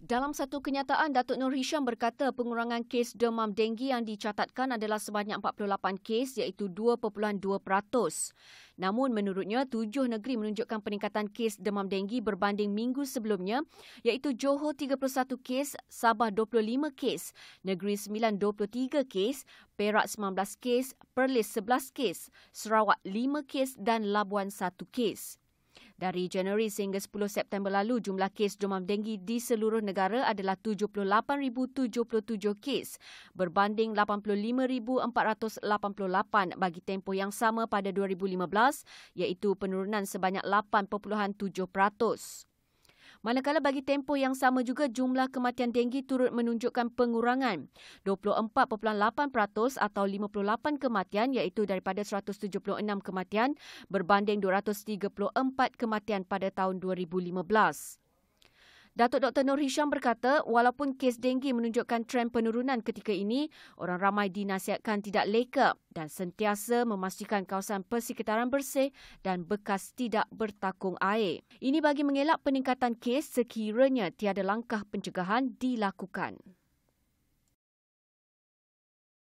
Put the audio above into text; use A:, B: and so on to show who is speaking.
A: Dalam satu kenyataan, Datuk Nur Hisham berkata pengurangan kes demam denggi yang dicatatkan adalah sebanyak 48 kes iaitu 2.2%. Namun menurutnya, tujuh negeri menunjukkan peningkatan kes demam denggi berbanding minggu sebelumnya iaitu Johor 31 kes, Sabah 25 kes, Negeri Sembilan 23 kes, Perak 19 kes, Perlis 11 kes, Sarawak 5 kes dan Labuan 1 kes. Dari Januari sehingga 10 September lalu, jumlah kes demam denggi di seluruh negara adalah 78,077 kes berbanding 85,488 bagi tempoh yang sama pada 2015 iaitu penurunan sebanyak 8.7%. Manakala bagi tempoh yang sama juga jumlah kematian denggi turut menunjukkan pengurangan 24.8% atau 58 kematian iaitu daripada 176 kematian berbanding 234 kematian pada tahun 2015. Datuk Dr. Nur Hisham berkata, walaupun kes denggi menunjukkan tren penurunan ketika ini, orang ramai dinasihatkan tidak leka dan sentiasa memastikan kawasan persekitaran bersih dan bekas tidak bertakung air. Ini bagi mengelak peningkatan kes sekiranya tiada langkah pencegahan dilakukan.